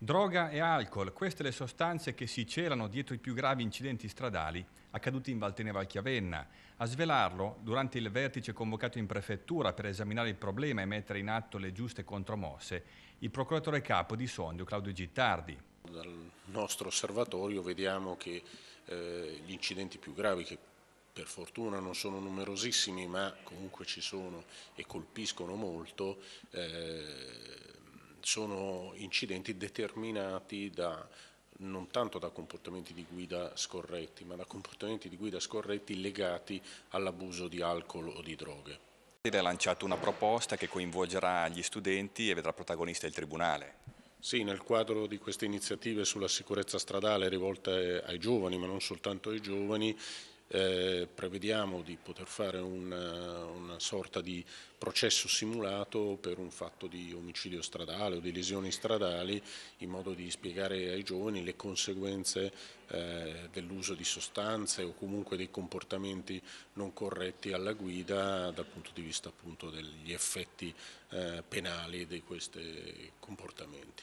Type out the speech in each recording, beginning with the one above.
Droga e alcol, queste le sostanze che si celano dietro i più gravi incidenti stradali accaduti in Valteneva Chiavenna. A svelarlo, durante il vertice convocato in prefettura per esaminare il problema e mettere in atto le giuste contromosse, il procuratore capo di Sondio, Claudio Gittardi. Dal nostro osservatorio vediamo che eh, gli incidenti più gravi che per fortuna non sono numerosissimi ma comunque ci sono e colpiscono molto, eh, sono incidenti determinati da, non tanto da comportamenti di guida scorretti, ma da comportamenti di guida scorretti legati all'abuso di alcol o di droghe. Ha lanciato una proposta che coinvolgerà gli studenti e vedrà protagonista il Tribunale. Sì, nel quadro di queste iniziative sulla sicurezza stradale rivolte ai giovani, ma non soltanto ai giovani, eh, prevediamo di poter fare un, sorta di processo simulato per un fatto di omicidio stradale o di lesioni stradali in modo di spiegare ai giovani le conseguenze eh, dell'uso di sostanze o comunque dei comportamenti non corretti alla guida dal punto di vista appunto degli effetti eh, penali di questi comportamenti.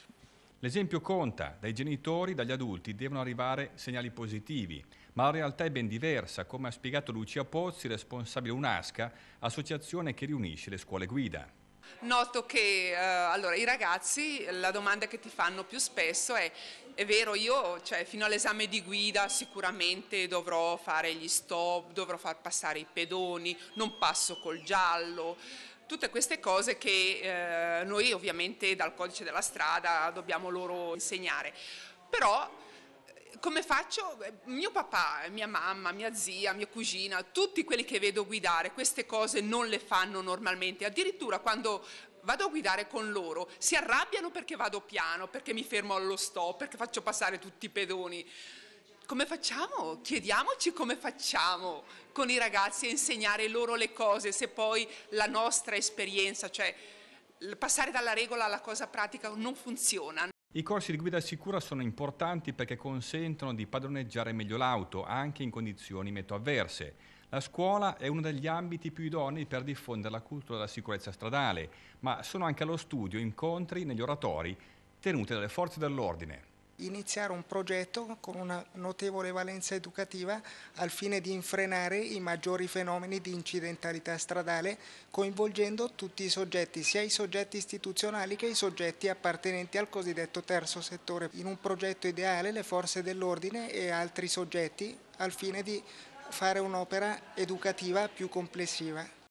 L'esempio conta, dai genitori, dagli adulti devono arrivare segnali positivi, ma la realtà è ben diversa, come ha spiegato Lucia Pozzi, responsabile UNASCA, associazione che riunisce le scuole guida. Noto che eh, allora, i ragazzi la domanda che ti fanno più spesso è è vero, io cioè, fino all'esame di guida sicuramente dovrò fare gli stop, dovrò far passare i pedoni, non passo col giallo, tutte queste cose che eh, noi ovviamente dal codice della strada dobbiamo loro insegnare. Però eh, come faccio? Eh, mio papà, mia mamma, mia zia, mia cugina, tutti quelli che vedo guidare queste cose non le fanno normalmente, addirittura quando vado a guidare con loro, si arrabbiano perché vado piano, perché mi fermo allo stop, perché faccio passare tutti i pedoni come facciamo? Chiediamoci come facciamo con i ragazzi a insegnare loro le cose se poi la nostra esperienza, cioè passare dalla regola alla cosa pratica non funziona. I corsi di guida sicura sono importanti perché consentono di padroneggiare meglio l'auto anche in condizioni meto avverse. La scuola è uno degli ambiti più idonei per diffondere la cultura della sicurezza stradale, ma sono anche allo studio incontri negli oratori tenuti dalle forze dell'ordine iniziare un progetto con una notevole valenza educativa al fine di infrenare i maggiori fenomeni di incidentalità stradale coinvolgendo tutti i soggetti, sia i soggetti istituzionali che i soggetti appartenenti al cosiddetto terzo settore. In un progetto ideale le forze dell'ordine e altri soggetti al fine di fare un'opera educativa più complessiva.